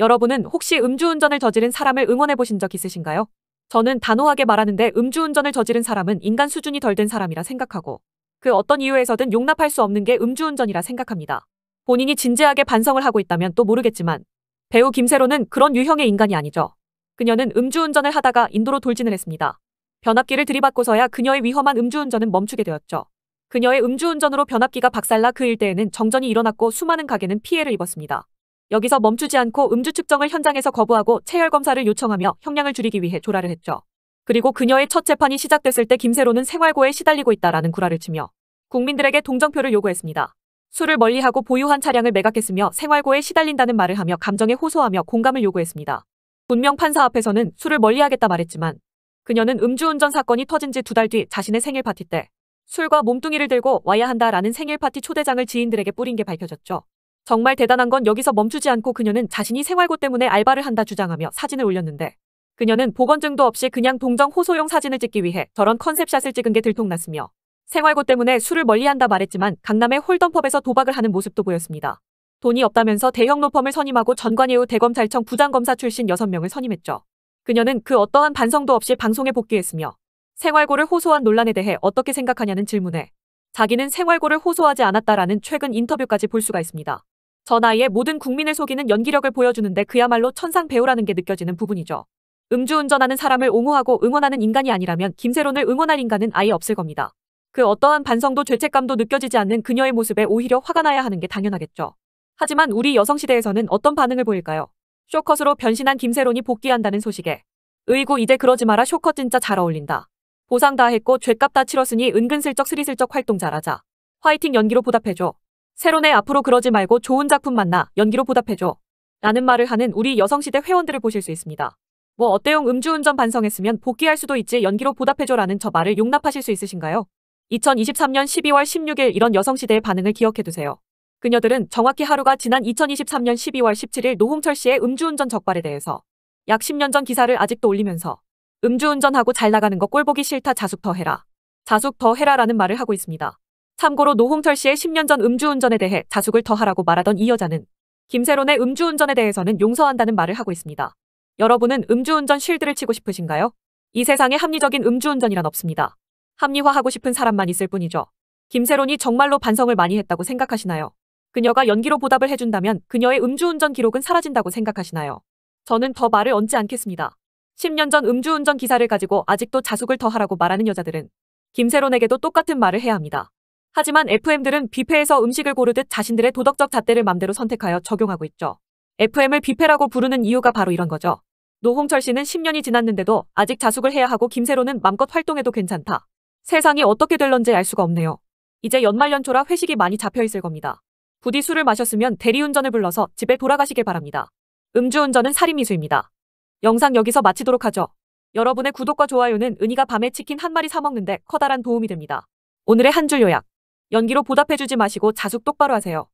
여러분은 혹시 음주운전을 저지른 사람을 응원해 보신 적 있으신가요? 저는 단호하게 말하는데 음주운전을 저지른 사람은 인간 수준이 덜 된 사람이라 생각하고 그 어떤 이유에서든 용납할 수 없는 게 음주운전이라 생각합니다. 본인이 진지하게 반성을 하고 있다면 또 모르겠지만 배우 김세로는 그런 유형의 인간이 아니죠. 그녀는 음주운전을 하다가 인도로 돌진을 했습니다. 변압기를 들이받고서야 그녀의 위험한 음주운전은 멈추게 되었죠. 그녀의 음주운전으로 변압기가 박살나 그 일대에는 정전이 일어났고 수많은 가게는 피해를 입었습니다. 여기서 멈추지 않고 음주 측정을 현장에서 거부하고 체열 검사를 요청하며 형량을 줄이기 위해 조라를 했죠. 그리고 그녀의 첫 재판이 시작됐을 때 김세로는 생활고에 시달리고 있다라는 구라를 치며 국민들에게 동정표를 요구했습니다. 술을 멀리하고 보유한 차량을 매각했으며 생활고에 시달린다는 말을 하며 감정에 호소하며 공감을 요구했습니다. 분명 판사 앞에서는 술을 멀리하겠다 말했지만 그녀는 음주운전 사건이 터진 지 두 달 뒤 자신의 생일 파티 때 술과 몸뚱이를 들고 와야 한다라는 생일 파티 초대장을 지인들에게 뿌린 게 밝혀졌죠. 정말 대단한 건 여기서 멈추지 않고 그녀는 자신이 생활고 때문에 알바를 한다 주장하며 사진을 올렸는데 그녀는 보건증도 없이 그냥 동정 호소용 사진을 찍기 위해 저런 컨셉샷을 찍은 게 들통났으며 생활고 때문에 술을 멀리한다 말했지만 강남의 홀덤펍에서 도박을 하는 모습도 보였습니다. 돈이 없다면서 대형 로펌을 선임하고 전관예우 대검찰청 부장검사 출신 6명을 선임했죠. 그녀는 그 어떠한 반성도 없이 방송에 복귀했으며 생활고를 호소한 논란에 대해 어떻게 생각하냐는 질문에 자기는 생활고를 호소하지 않았다라는 최근 인터뷰까지 볼 수가 있습니다. 저 나이에 모든 국민을 속이는 연기력을 보여주는데 그야말로 천상 배우라는 게 느껴지는 부분이죠. 음주운전하는 사람을 옹호하고 응원하는 인간이 아니라면 김세론을 응원할 인간은 아예 없을 겁니다. 그 어떠한 반성도 죄책감도 느껴지지 않는 그녀의 모습에 오히려 화가 나야 하는 게 당연하겠죠. 하지만 우리 여성시대에서는 어떤 반응을 보일까요? 쇼컷으로 변신한 김세론이 복귀한다는 소식에 의구 이제 그러지 마라 쇼컷 진짜 잘 어울린다. 보상 다 했고 죄값 다 치렀으니 은근슬쩍 스리슬쩍 활동 잘하자. 화이팅 연기로 보답해줘. 새로네 앞으로 그러지 말고 좋은 작품 만나 연기로 보답해줘. 라는 말을 하는 우리 여성시대 회원들을 보실 수 있습니다. 뭐 어때용 음주운전 반성했으면 복귀할 수도 있지 연기로 보답해줘라는 저 말을 용납하실 수 있으신가요? 2023년 12월 16일 이런 여성시대의 반응을 기억해두세요. 그녀들은 정확히 하루가 지난 2023년 12월 17일 노홍철 씨의 음주운전 적발에 대해서 약 10년 전 기사를 아직도 올리면서 음주운전하고 잘 나가는 거 꼴보기 싫다 자숙 더 해라. 자숙 더 해라라는 말을 하고 있습니다. 참고로 노홍철 씨의 10년 전 음주운전에 대해 자숙을 더하라고 말하던 이 여자는 김세론의 음주운전에 대해서는 용서한다는 말을 하고 있습니다. 여러분은 음주운전 쉴드를 치고 싶으신가요? 이 세상에 합리적인 음주운전이란 없습니다. 합리화하고 싶은 사람만 있을 뿐이죠. 김세론이 정말로 반성을 많이 했다고 생각하시나요? 그녀가 연기로 보답을 해준다면 그녀의 음주운전 기록은 사라진다고 생각하시나요? 저는 더 말을 얹지 않겠습니다. 10년 전 음주운전 기사를 가지고 아직도 자숙을 더하라고 말하는 여자들은 김세론에게도 똑같은 말을 해야 합니다. 하지만 FM들은 뷔페에서 음식을 고르듯 자신들의 도덕적 잣대를 맘대로 선택하여 적용하고 있죠. FM을 뷔페라고 부르는 이유가 바로 이런 거죠. 노홍철 씨는 10년이 지났는데도 아직 자숙을 해야 하고 김세로는 맘껏 활동해도 괜찮다. 세상이 어떻게 될런지 알 수가 없네요. 이제 연말 연초라 회식이 많이 잡혀있을 겁니다. 부디 술을 마셨으면 대리운전을 불러서 집에 돌아가시길 바랍니다. 음주운전은 살인미수입니다. 영상 여기서 마치도록 하죠. 여러분의 구독과 좋아요는 은희가 밤에 치킨 한 마리 사 먹는데 커다란 도움이 됩니다. 오늘의 한 줄 요약 연기로 보답해주지 마시고 자숙 똑바로 하세요.